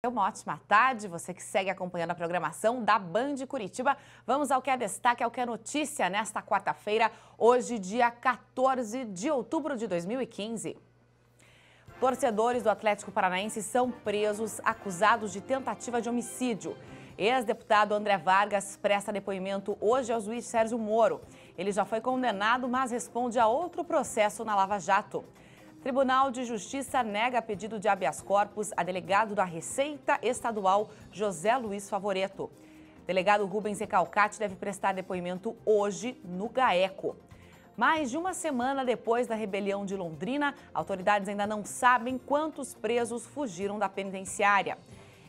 É uma ótima tarde, você que segue acompanhando a programação da Band Curitiba. Vamos ao que é destaque, ao que é notícia nesta quarta-feira, hoje, dia 14 de outubro de 2015. Torcedores do Atlético Paranaense são presos, acusados de tentativa de homicídio. Ex-deputado André Vargas presta depoimento hoje ao juiz Sérgio Moro. Ele já foi condenado, mas responde a outro processo na Lava Jato. Tribunal de Justiça nega pedido de habeas corpus a delegado da Receita Estadual, José Luiz Favoreto. Delegado Rubens Recalcati deve prestar depoimento hoje no GAECO. Mais de uma semana depois da rebelião de Londrina, autoridades ainda não sabem quantos presos fugiram da penitenciária.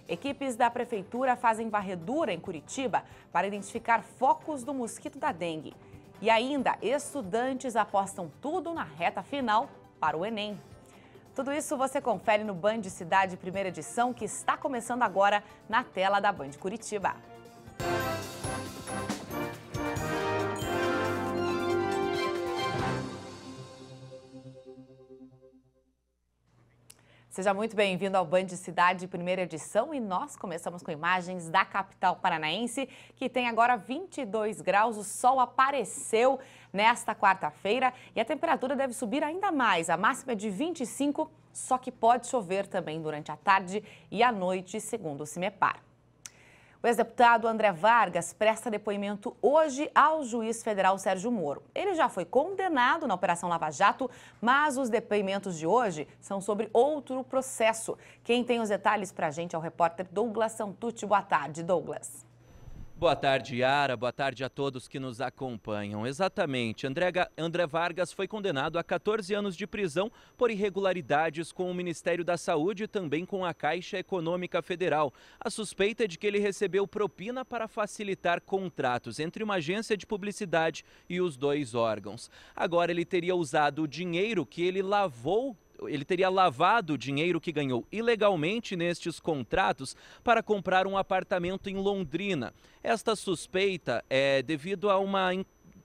Equipes da prefeitura fazem varredura em Curitiba para identificar focos do mosquito da dengue. E ainda, estudantes apostam tudo na reta final para o Enem. Tudo isso você confere no Band Cidade Primeira Edição, que está começando agora na tela da Band Curitiba. Seja muito bem-vindo ao Band Cidade, primeira edição, e nós começamos com imagens da capital paranaense, que tem agora 22 graus, o sol apareceu nesta quarta-feira e a temperatura deve subir ainda mais, a máxima é de 25, só que pode chover também durante a tarde e a noite, segundo o CIMEPAR. O ex-deputado André Vargas presta depoimento hoje ao juiz federal Sérgio Moro. Ele já foi condenado na Operação Lava Jato, mas os depoimentos de hoje são sobre outro processo. Quem tem os detalhes para a gente é o repórter Douglas Santucci. Boa tarde, Douglas. Boa tarde, Yara. Boa tarde a todos que nos acompanham. Exatamente. André, André, Vargas foi condenado a 14 anos de prisão por irregularidades com o Ministério da Saúde e também com a Caixa Econômica Federal. A suspeita é de que ele recebeu propina para facilitar contratos entre uma agência de publicidade e os dois órgãos. Agora ele teria usado o dinheiro que ele lavou ele teria lavado o dinheiro que ganhou ilegalmente nestes contratos para comprar um apartamento em Londrina. Esta suspeita é devido a uma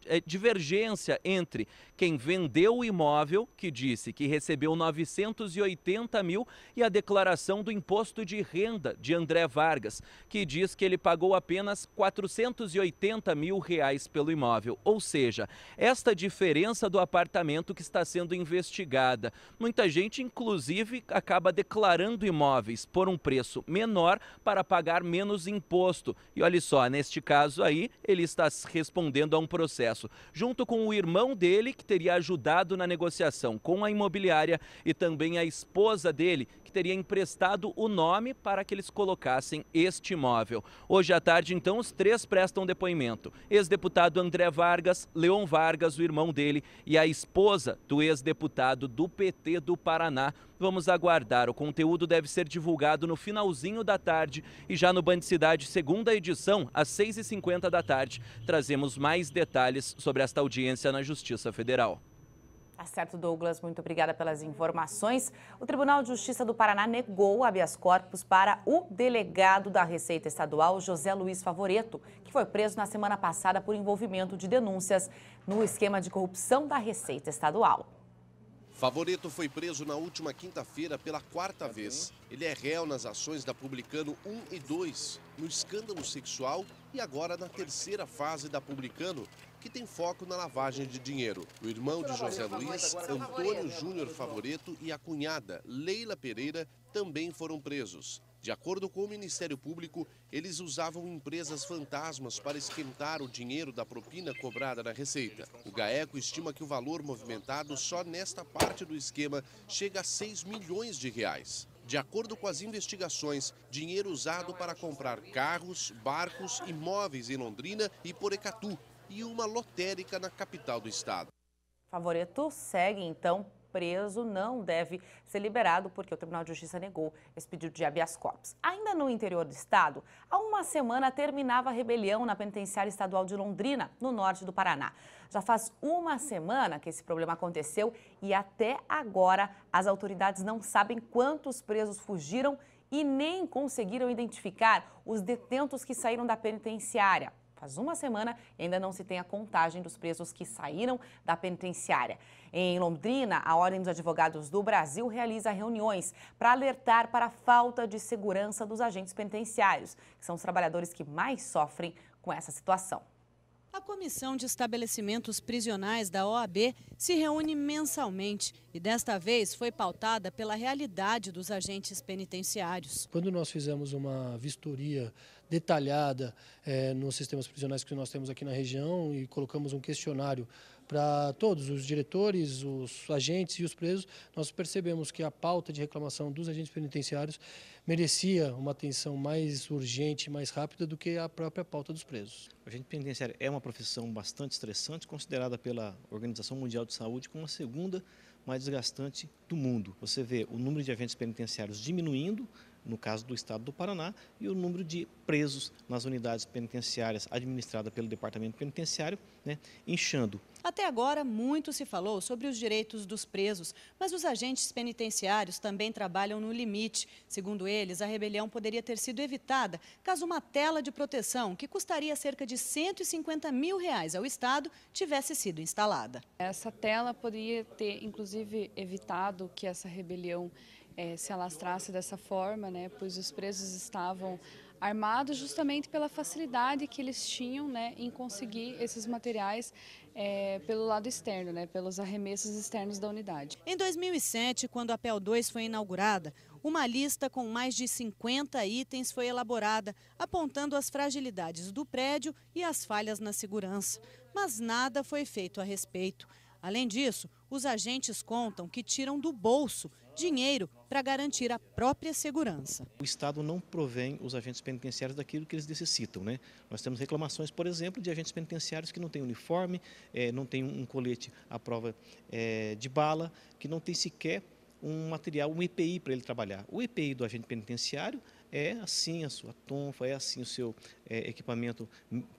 é, divergência entre quem vendeu o imóvel, que disse que recebeu 980 mil, e a declaração do imposto de renda de André Vargas, que diz que ele pagou apenas 480 mil reais pelo imóvel. Ou seja, esta diferença do apartamento que está sendo investigada. Muita gente, inclusive, acaba declarando imóveis por um preço menor para pagar menos imposto. E olha só, neste caso aí, ele está respondendo a um processo processo, junto com o irmão dele, que teria ajudado na negociação com a imobiliária, e também a esposa dele, que teria emprestado o nome para que eles colocassem este imóvel. Hoje à tarde, então, os três prestam depoimento. Ex-deputado André Vargas, Leon Vargas, o irmão dele, e a esposa do ex-deputado do PT do Paraná, Vamos aguardar. O conteúdo deve ser divulgado no finalzinho da tarde e já no Band Cidade, segunda edição, às 6h50 da tarde. Trazemos mais detalhes sobre esta audiência na Justiça Federal. Tá certo, Douglas. Muito obrigada pelas informações. O Tribunal de Justiça do Paraná negou o habeas corpus para o delegado da Receita Estadual, José Luiz Favoreto, que foi preso na semana passada por envolvimento de denúncias no esquema de corrupção da Receita Estadual. Favoreto foi preso na última quinta-feira pela quarta vez. Ele é réu nas ações da Publicano 1 e 2, no escândalo sexual e agora na terceira fase da Publicano, que tem foco na lavagem de dinheiro. O irmão de José Luiz, Antônio Júnior Favoreto e a cunhada, Leila Pereira, também foram presos. De acordo com o Ministério Público, eles usavam empresas fantasmas para esquentar o dinheiro da propina cobrada na Receita. O GAECO estima que o valor movimentado só nesta parte do esquema chega a 6 milhões de reais. De acordo com as investigações, dinheiro usado para comprar carros, barcos, imóveis em Londrina e Porecatu e uma lotérica na capital do estado. Favoreto segue então preso não deve ser liberado porque o Tribunal de Justiça negou esse pedido de habeas corpus. Ainda no interior do estado, há uma semana terminava a rebelião na penitenciária estadual de Londrina, no norte do Paraná. Já faz uma semana que esse problema aconteceu e até agora as autoridades não sabem quantos presos fugiram e nem conseguiram identificar os detentos que saíram da penitenciária faz uma semana e ainda não se tem a contagem dos presos que saíram da penitenciária. Em Londrina, a Ordem dos Advogados do Brasil realiza reuniões para alertar para a falta de segurança dos agentes penitenciários, que são os trabalhadores que mais sofrem com essa situação. A Comissão de Estabelecimentos Prisionais da OAB se reúne mensalmente e desta vez foi pautada pela realidade dos agentes penitenciários. Quando nós fizemos uma vistoria detalhada é, nos sistemas prisionais que nós temos aqui na região e colocamos um questionário para todos os diretores, os agentes e os presos, nós percebemos que a pauta de reclamação dos agentes penitenciários merecia uma atenção mais urgente, mais rápida do que a própria pauta dos presos. O agente penitenciário é uma profissão bastante estressante, considerada pela Organização Mundial de Saúde como a segunda mais desgastante do mundo. Você vê o número de agentes penitenciários diminuindo, no caso do Estado do Paraná, e o número de presos nas unidades penitenciárias administradas pelo Departamento Penitenciário, né, inchando. Até agora, muito se falou sobre os direitos dos presos, mas os agentes penitenciários também trabalham no limite. Segundo eles, a rebelião poderia ter sido evitada caso uma tela de proteção, que custaria cerca de 150 mil reais ao Estado, tivesse sido instalada. Essa tela poderia ter, inclusive, evitado que essa rebelião é, se alastrasse dessa forma, né, pois os presos estavam armados justamente pela facilidade que eles tinham né, em conseguir esses materiais é, pelo lado externo, né, pelos arremessos externos da unidade. Em 2007, quando a PEL 2 foi inaugurada, uma lista com mais de 50 itens foi elaborada, apontando as fragilidades do prédio e as falhas na segurança. Mas nada foi feito a respeito. Além disso, os agentes contam que tiram do bolso dinheiro para garantir a própria segurança. O Estado não provém os agentes penitenciários daquilo que eles necessitam. Né? Nós temos reclamações, por exemplo, de agentes penitenciários que não têm uniforme, é, não têm um colete à prova é, de bala, que não tem sequer um material, um EPI para ele trabalhar. O EPI do agente penitenciário é assim a sua tonfa, é assim o seu é, equipamento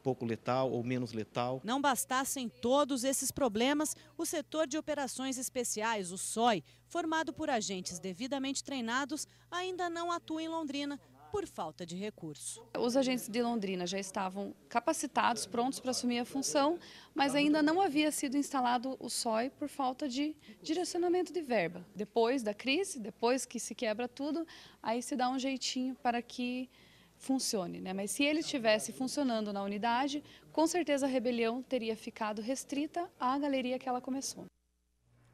pouco letal ou menos letal. Não bastassem todos esses problemas, o setor de operações especiais, o SOI, formado por agentes devidamente treinados, ainda não atua em Londrina por falta de recurso. Os agentes de Londrina já estavam capacitados, prontos para assumir a função, mas ainda não havia sido instalado o SOI por falta de direcionamento de verba. Depois da crise, depois que se quebra tudo, aí se dá um jeitinho para que funcione. Né? Mas se ele estivesse funcionando na unidade, com certeza a rebelião teria ficado restrita à galeria que ela começou.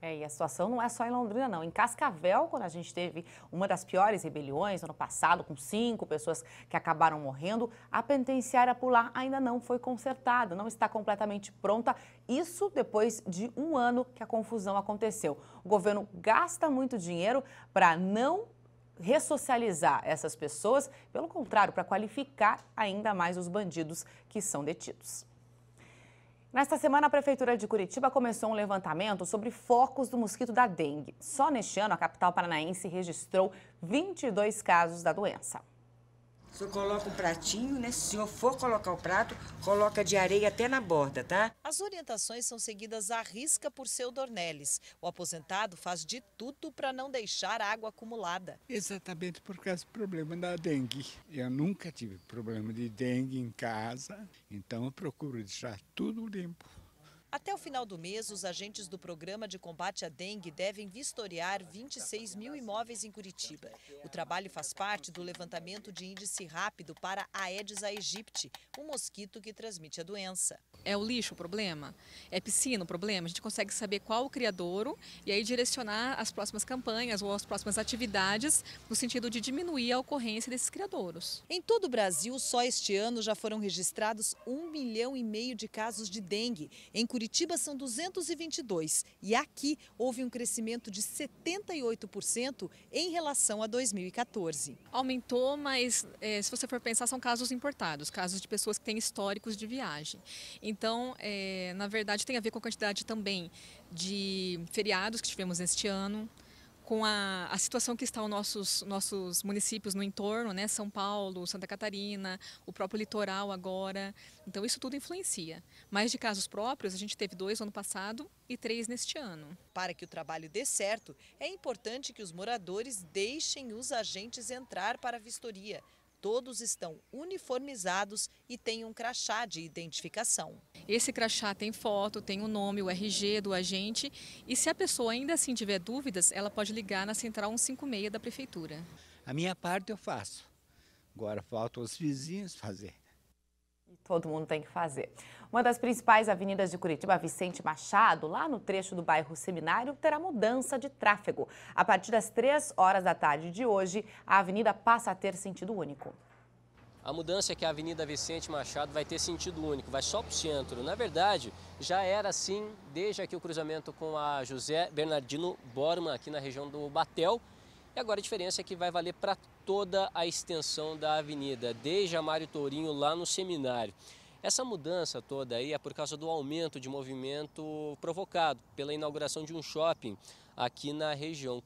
É, e a situação não é só em Londrina, não. Em Cascavel, quando a gente teve uma das piores rebeliões ano passado, com cinco pessoas que acabaram morrendo, a penitenciária por lá ainda não foi consertada, não está completamente pronta. Isso depois de um ano que a confusão aconteceu. O governo gasta muito dinheiro para não ressocializar essas pessoas, pelo contrário, para qualificar ainda mais os bandidos que são detidos. Nesta semana, a Prefeitura de Curitiba começou um levantamento sobre focos do mosquito da dengue. Só neste ano, a capital paranaense registrou 22 casos da doença. O senhor coloca um pratinho, né? Se o senhor for colocar o prato, coloca de areia até na borda, tá? As orientações são seguidas à risca por seu Dornelles. O aposentado faz de tudo para não deixar água acumulada. Exatamente por causa do problema da dengue. Eu nunca tive problema de dengue em casa, então eu procuro deixar tudo limpo. Até o final do mês, os agentes do Programa de Combate à Dengue devem vistoriar 26 mil imóveis em Curitiba. O trabalho faz parte do levantamento de índice rápido para a Aedes aegypti, o um mosquito que transmite a doença. É o lixo o problema? É piscina o problema? A gente consegue saber qual o criadouro e aí direcionar as próximas campanhas ou as próximas atividades no sentido de diminuir a ocorrência desses criadouros. Em todo o Brasil, só este ano já foram registrados um milhão e meio de casos de dengue. Em Curitiba, Curitiba são 222 e aqui houve um crescimento de 78% em relação a 2014. Aumentou, mas é, se você for pensar, são casos importados, casos de pessoas que têm históricos de viagem. Então, é, na verdade, tem a ver com a quantidade também de feriados que tivemos este ano com a, a situação que está os nossos, nossos municípios no entorno, né? São Paulo, Santa Catarina, o próprio litoral agora. Então isso tudo influencia. Mas de casos próprios, a gente teve dois no ano passado e três neste ano. Para que o trabalho dê certo, é importante que os moradores deixem os agentes entrar para a vistoria Todos estão uniformizados e têm um crachá de identificação. Esse crachá tem foto, tem o nome, o RG do agente e se a pessoa ainda assim tiver dúvidas, ela pode ligar na central 156 da prefeitura. A minha parte eu faço. Agora falta os vizinhos fazer todo mundo tem que fazer. Uma das principais avenidas de Curitiba, Vicente Machado, lá no trecho do bairro Seminário, terá mudança de tráfego. A partir das 3 horas da tarde de hoje, a avenida passa a ter sentido único. A mudança é que a Avenida Vicente Machado vai ter sentido único, vai só para o centro. Na verdade, já era assim desde aqui o cruzamento com a José Bernardino Borman, aqui na região do Batel. E agora a diferença é que vai valer para toda a extensão da avenida, desde a Mário Tourinho lá no seminário. Essa mudança toda aí é por causa do aumento de movimento provocado pela inauguração de um shopping aqui na região.